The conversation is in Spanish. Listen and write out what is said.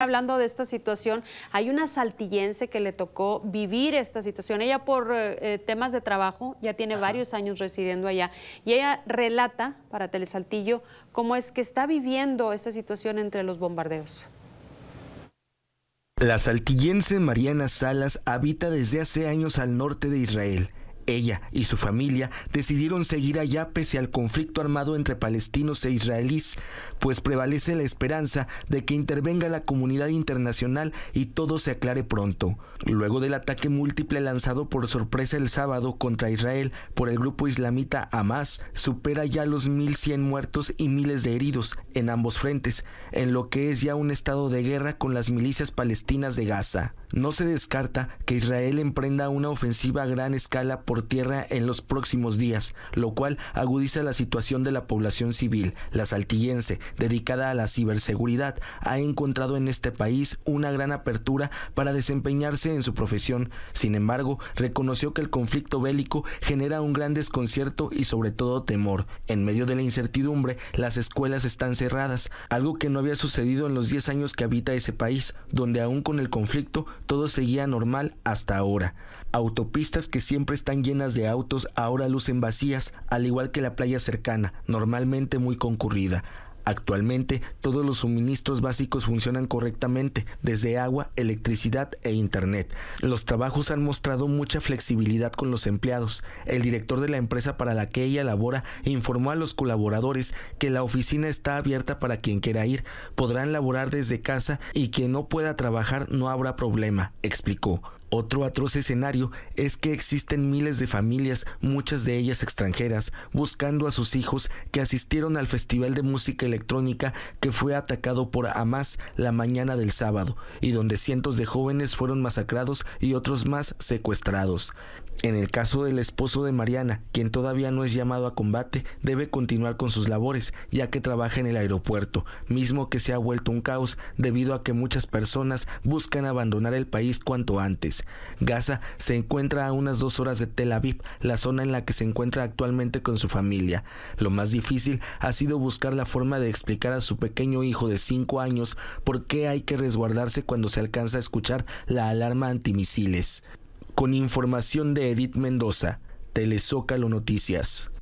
Hablando de esta situación, hay una saltillense que le tocó vivir esta situación. Ella por eh, eh, temas de trabajo ya tiene varios años residiendo allá y ella relata para Telesaltillo cómo es que está viviendo esta situación entre los bombardeos. La saltillense Mariana Salas habita desde hace años al norte de Israel. Ella y su familia decidieron seguir allá pese al conflicto armado entre palestinos e israelíes, pues prevalece la esperanza de que intervenga la comunidad internacional y todo se aclare pronto. Luego del ataque múltiple lanzado por sorpresa el sábado contra Israel por el grupo islamita Hamas, supera ya los 1.100 muertos y miles de heridos en ambos frentes, en lo que es ya un estado de guerra con las milicias palestinas de Gaza. No se descarta que Israel emprenda una ofensiva a gran escala por tierra en los próximos días, lo cual agudiza la situación de la población civil. La saltillense, dedicada a la ciberseguridad, ha encontrado en este país una gran apertura para desempeñarse en su profesión. Sin embargo, reconoció que el conflicto bélico genera un gran desconcierto y sobre todo temor. En medio de la incertidumbre, las escuelas están cerradas, algo que no había sucedido en los 10 años que habita ese país, donde aún con el conflicto todo seguía normal hasta ahora. Autopistas que siempre están llenas de autos ahora lucen vacías, al igual que la playa cercana, normalmente muy concurrida. Actualmente todos los suministros básicos funcionan correctamente, desde agua, electricidad e internet. Los trabajos han mostrado mucha flexibilidad con los empleados. El director de la empresa para la que ella labora informó a los colaboradores que la oficina está abierta para quien quiera ir, podrán laborar desde casa y quien no pueda trabajar no habrá problema, explicó. Otro atroz escenario es que existen miles de familias, muchas de ellas extranjeras, buscando a sus hijos que asistieron al Festival de Música Electrónica que fue atacado por Hamas la mañana del sábado y donde cientos de jóvenes fueron masacrados y otros más secuestrados. En el caso del esposo de Mariana, quien todavía no es llamado a combate, debe continuar con sus labores, ya que trabaja en el aeropuerto, mismo que se ha vuelto un caos debido a que muchas personas buscan abandonar el país cuanto antes. Gaza se encuentra a unas dos horas de Tel Aviv, la zona en la que se encuentra actualmente con su familia. Lo más difícil ha sido buscar la forma de explicar a su pequeño hijo de 5 años por qué hay que resguardarse cuando se alcanza a escuchar la alarma antimisiles. Con información de Edith Mendoza, Lo Noticias.